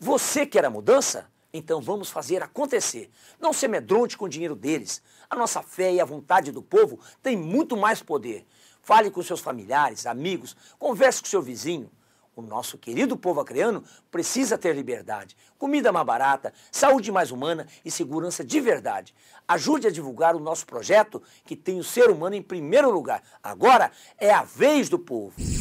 Você quer a mudança? Então vamos fazer acontecer. Não se amedronte com o dinheiro deles. A nossa fé e a vontade do povo têm muito mais poder. Fale com seus familiares, amigos, converse com seu vizinho. O nosso querido povo acreano precisa ter liberdade, comida mais barata, saúde mais humana e segurança de verdade. Ajude a divulgar o nosso projeto que tem o ser humano em primeiro lugar. Agora é a vez do povo.